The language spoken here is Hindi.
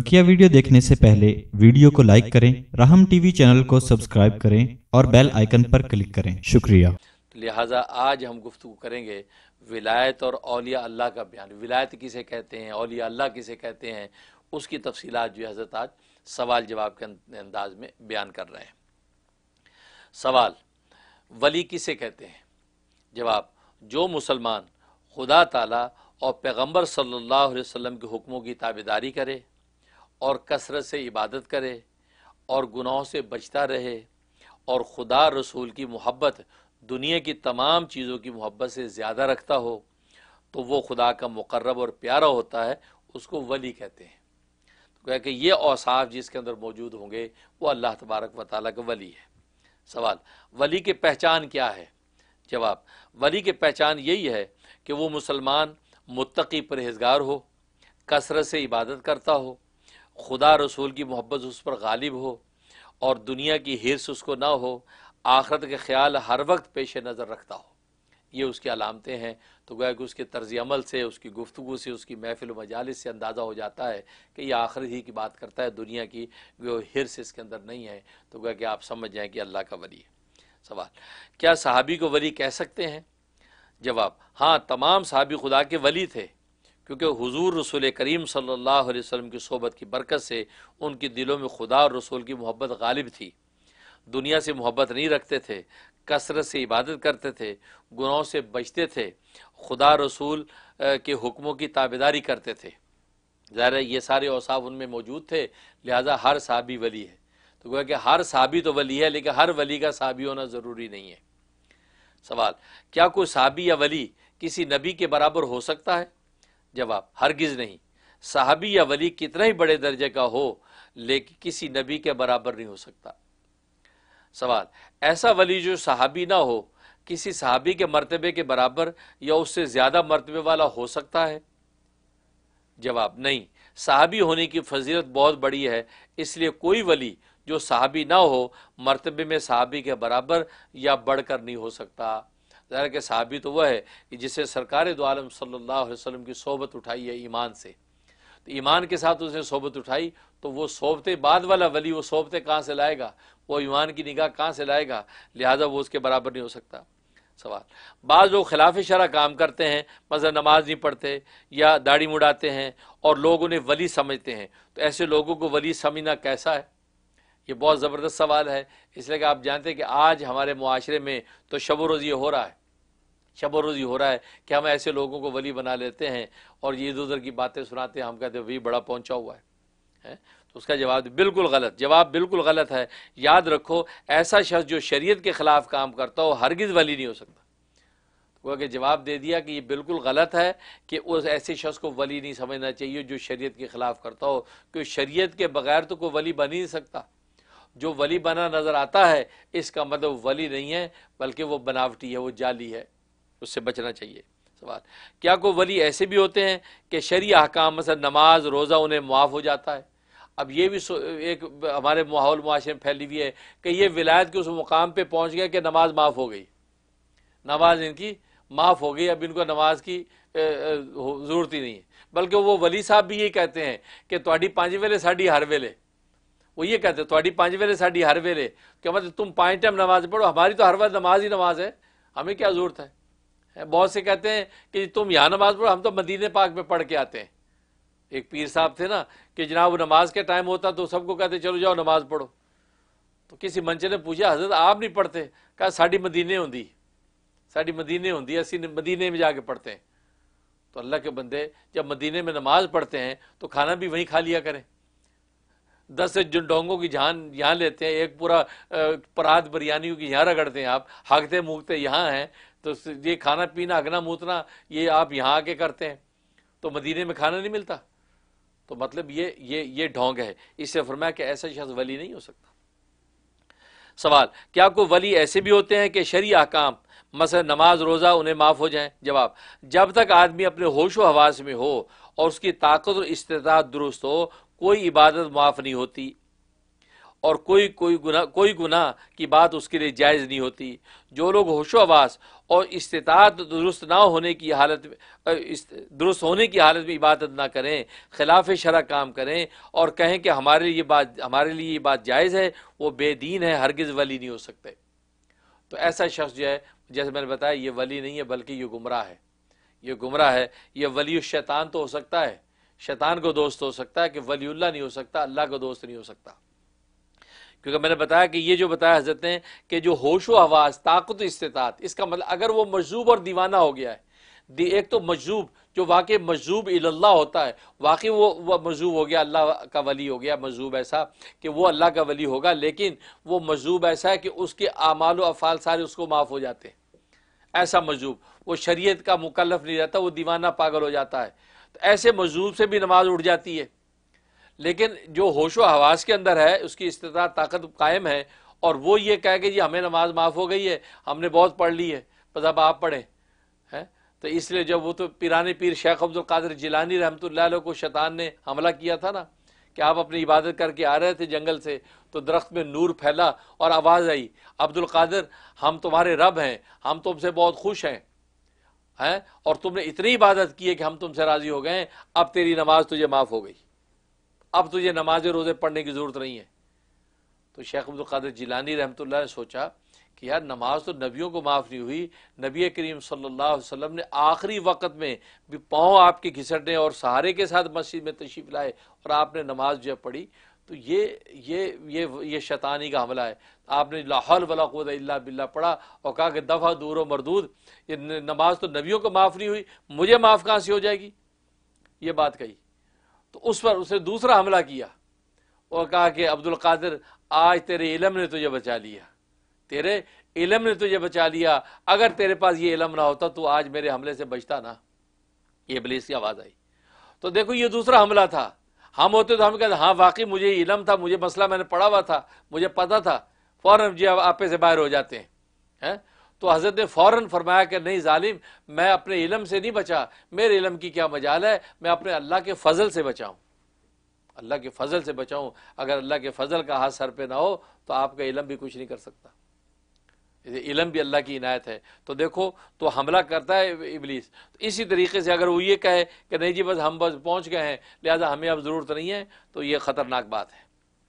बकिया वीडियो देखने से पहले वीडियो को लाइक करें राहम टीवी चैनल को सब्सक्राइब करें और बेल आइकन पर क्लिक करें शुक्रिया तो लिहाजा आज हम गुफ्तु करेंगे विलायत और अलिया अल्लाह का बयान विलायत किसे कहते हैं अलिया अल्लाह किसे कहते हैं उसकी तफसीत जो हजरत आज सवाल जवाब के अंदाज में बयान कर रहे हैं सवाल वली किसे कहते हैं जवाब जो मुसलमान खुदा ताला और पैगंबर सल्लल्लाहु अलैहि वसल्लम के हुक्मों की ताबेदारी करे और कसरत से इबादत करे और गुनाहों से बचता रहे और खुदा रसूल की मोहब्बत दुनिया की तमाम चीज़ों की मोहब्बत से ज़्यादा रखता हो तो वो खुदा का मुकर्रब और प्यारा होता है उसको वली कहते हैं तो क्या कि ये औसाफ जिसके अंदर मौजूद होंगे वो अल्लाह तबारक व ताली का वली है सवाल वली की पहचान क्या है जवाब वली की पहचान यही है कि वो मुसलमान मुतकी परहेजगार हो कसरत से इबादत करता हो खुदा रसूल की मोहब्बत उस पर गालिब हो और दुनिया की हिरस उसको ना हो आखरत के ख्याल हर वक्त पेश नज़र रखता हो ये उसकी अलामतें हैं तो गोया कि उसके तर्ज अमल से उसकी गुफ्तु से उसकी महफिल मजालस से अंदाज़ा हो जाता है कि यह आखिर ही की बात करता है दुनिया की वो हिरस इसके अंदर नहीं है तो गोया कि आप समझ जाएँ कि अल्लाह का वली है सवाल क्या सहाबी को वली कह सकते हैं जवाब हाँ तमाम सहाबी खुदा के वली थे क्योंकि हुजूर रसूल करीम सल्लल्लाहु अलैहि वसल्लम की सोबत की बरकत से उनके दिलों में खुदा और रसूल की मोहब्बत गालिब थी दुनिया से मोहब्बत नहीं रखते थे कसरत से इबादत करते थे गुनाहों से बचते थे खुदा रसूल के हुक्मों की ताबेदारी करते थे ज़ाहिर ये सारे औसाफ उनमें मौजूद थे लिहाजा हर साबी वली है तो गोया कि हर साबी तो वली है लेकिन हर वली का साबी होना ज़रूरी नहीं है सवाल क्या कोई साबी या वली किसी नबी के बराबर हो सकता है जवाब हरगिज़ नहीं साहबी या वली कितना ही बड़े दर्जे का हो लेकिन किसी नबी के बराबर नहीं हो सकता सवाल ऐसा वली जो साहबी ना हो किसी साहबी के मरतबे के बराबर या उससे ज़्यादा मरतबे वाला हो सकता है जवाब नहीं साहबी होने की फजीलत बहुत बड़ी है इसलिए कोई वली जो साहबी ना हो मरतबे में साहबी के बराबर या बढ़कर नहीं हो सकता ज़ाहिर के सहाबी तो वह है कि जिसे सरकार दो आलम सल्लल्लाहु अलैहि वसल्लम की सोबत उठाई है ईमान से तो ईमान के साथ उसने सोबत उठाई तो वो सोबते बाद वाला वली वो सोबते कहाँ से लाएगा वो ईमान की निगाह कहाँ से लाएगा लिहाजा वो उसके बराबर नहीं हो सकता सवाल बाद लोग खिलाफ शरा काम करते हैं मज़र नमाज नहीं पढ़ते या दाढ़ी मुड़ाते हैं और लोग उन्हें वली समझते हैं तो ऐसे लोगों को वली समझना कैसा है ये बहुत ज़बरदस्त सवाल है इसलिए कि आप जानते हैं कि आज हमारे माशरे में तो शब रोज़ ये हो रहा है शब रोज़ी हो रहा है कि हम ऐसे लोगों को वली बना लेते हैं और ये इधर उधर की बातें सुनाते हैं हम कहते हैं वही बड़ा पहुंचा हुआ है, है? तो उसका जवाब बिल्कुल गलत जवाब बिल्कुल गलत है याद रखो ऐसा शख्स जो शरीयत के ख़िलाफ़ काम करता हो हरगिज़ वली नहीं हो सकता वो कि जवाब दे दिया कि ये बिल्कुल गलत है कि उस ऐसे शख्स को वली नहीं समझना चाहिए जो शरीयत के ख़िलाफ़ करता हो क्योंकि शरीयत के बगैर तो कोई वली बन ही नहीं सकता जो वली बना नज़र आता है इसका मतलब वली नहीं है बल्कि वो बनावटी है वो जाली है उससे बचना चाहिए सवाल क्या कोई वली ऐसे भी होते हैं कि शरी अहकाम मसल नमाज रोज़ा उन्हें मुआफ़ हो जाता है अब ये भी एक हमारे माहौल मुआरे में फैली हुई है कि ये विलायत के उस मुकाम पर पहुँच गया कि नमाज माफ़ हो गई नमाज इनकी माफ़ हो गई अब इनको नमाज की जरूरत ही नहीं है बल्कि वो वली साहब भी ये कहते हैं कि थोड़ी पाँच वेले साढ़ी हर वेले वो ये कहते थोड़ी पाँच वेले साढ़ी हर वेले क्या मतलब तुम पाँच टाइम नमाज पढ़ो हमारी तो हर वक्त नमाज ही नमाज है हमें क्या ज़रूरत है बहुत से कहते हैं कि तुम यहाँ नमाज पढ़ो हम तो मदीने पाक में पढ़ के आते हैं एक पीर साहब थे ना कि जनाब वो नमाज का टाइम होता तो सबको कहते चलो जाओ नमाज पढ़ो तो किसी मंच ने पूछा हजरत आप नहीं पढ़ते कहा साड़ी मदीने होंगी साड़ी मदीने होंगी असी मदीने में जाके पढ़ते हैं तो अल्लाह के बंदे जब मदीने में नमाज पढ़ते हैं तो खाना भी वहीं खा लिया करें दस जुंडोंगों की जान यहाँ लेते हैं एक पूरा परात बिरयानी की यहाँ रगड़ते हैं आप हाँकते मूँगते यहाँ हैं तो ये खाना पीना अगना मूतना ये आप यहाँ आके करते हैं तो मदीने में खाना नहीं मिलता तो मतलब ये ये ये ढोंग है इससे फरमाया कि ऐसा शख्स वली नहीं हो सकता सवाल क्या कोई वली ऐसे भी होते हैं कि शरी अहकाम मसलन नमाज रोज़ा उन्हें माफ़ हो जाएं जवाब जब तक आदमी अपने होश व हवास में हो और उसकी ताकत और इस्तात दुरुस्त हो कोई इबादत माफ़ नहीं होती और कोई कोई गुना कोई गुना की बात उसके लिए जायज़ नहीं होती जो लोग होशोवास और इस्तात दुरुस्त ना होने की हालत में दुरुस्त होने की हालत में इबादत ना करें खिलाफ शरा काम करें और कहें कि हमारे लिए बात हमारे लिए ये बात जायज़ है वो बेदीन है हरगिज़ वली नहीं हो सकते तो ऐसा शख्स जो है जैसे मैंने बताया ये वली नहीं है बल्कि ये गुमराह है ये गुमराह है ये वली शैतान तो हो सकता है शैतान को दोस्त हो सकता है कि वलील्ला नहीं हो सकता अल्लाह को दोस्त नहीं हो सकता क्योंकि मैंने बताया कि ये जो बताया हजरत ने कि जो होश व आवाज़ ताकत इस्तात इसका मतलब अगर वो मजूब और दीवाना हो गया है एक तो मजूब जो वाकई मजूब इल्ला होता है वाकई वो वह मजूब हो गया अल्लाह का वली हो गया मजूब ऐसा कि वो अल्लाह का वली होगा लेकिन वो मजूब ऐसा है कि उसके आमाल अफ़ाल सारे उसको माफ़ हो जाते हैं ऐसा मजूब वो शरीयत का मुकलफ नहीं रहता वो दीवाना पागल हो जाता है तो ऐसे मजूब से भी नमाज उठ जाती है लेकिन जो होशो हवास के अंदर है उसकी इस्तः ताकत कायम है और वो ये कह के जी हमें नमाज माफ़ हो गई है हमने बहुत पढ़ ली है बस अब आप पढ़ें हैं तो इसलिए जब वो तो पिराने पीर शेख अब्दुल कादिर जिलानी रहमत को शैतान ने हमला किया था ना कि आप अपनी इबादत करके आ रहे थे जंगल से तो दरख्त में नूर फैला और आवाज़ आई अब्दुल कादिर हम तुम्हारे रब हैं हम तुमसे बहुत खुश हैं हैं और तुमने इतनी इबादत की है कि हम तुमसे राज़ी हो गए अब तेरी नमाज़ तुझे माफ़ हो गई अब तो ये नमाज रोज़े पढ़ने की ज़रूरत नहीं है तो शेख कादिर जिलानी रहमत ने सोचा कि यार नमाज तो नबियों को माफ़ नहीं हुई नबी करीम सल्लल्लाहु अलैहि वसल्लम ने आखिरी वक्त में भी पाँव आपके घिसटने और सहारे के साथ मस्जिद में तशरीफ लाए और आपने नमाज जो पढ़ी तो ये ये ये ये शैतानी का हमला है आपने लाहौल वला खुद अल्ला बिल्ला पढ़ा और कहा कि दफ़ा दूर व मरदूद ये नमाज तो नबियों को माफ़ नहीं हुई मुझे माफ़ कहाँ से हो जाएगी ये बात कही तो उस पर उसने दूसरा हमला किया और कहा कि अब्दुल कादिर आज तेरे इलम ने तुझे बचा लिया तेरे इलम ने तुझे बचा लिया अगर तेरे पास ये इलम ना होता तो आज मेरे हमले से बचता ना ये बलीस की आवाज़ आई तो देखो ये दूसरा हमला था हम होते तो हम कहते हाँ वाकई मुझे इलम था मुझे मसला मैंने पढ़ा हुआ था मुझे पता था फ़ौरन जी आप से बाहर हो जाते हैं है? तो हज़रत ने फ़ौर फरमाया कि नहीं ालिम मैं अपने इलम से नहीं बचा मेरे इलम की क्या मजाल है मैं अपने अल्लाह के फ़जल से बचाऊँ अल्लाह के फ़जल से बचाऊँ अगर अल्लाह के फ़जल का हाथ सर पर ना हो तो आपका इलम भी कुछ नहीं कर सकता इलम भी अल्लाह की इनायत है तो देखो तो हमला करता है इबलीस तो इसी तरीके से अगर वो ये कहे कि नहीं जी बस हम बस पहुँच गए हैं लिहाजा हमें अब ज़रूरत नहीं है तो ये ख़तरनाक बात है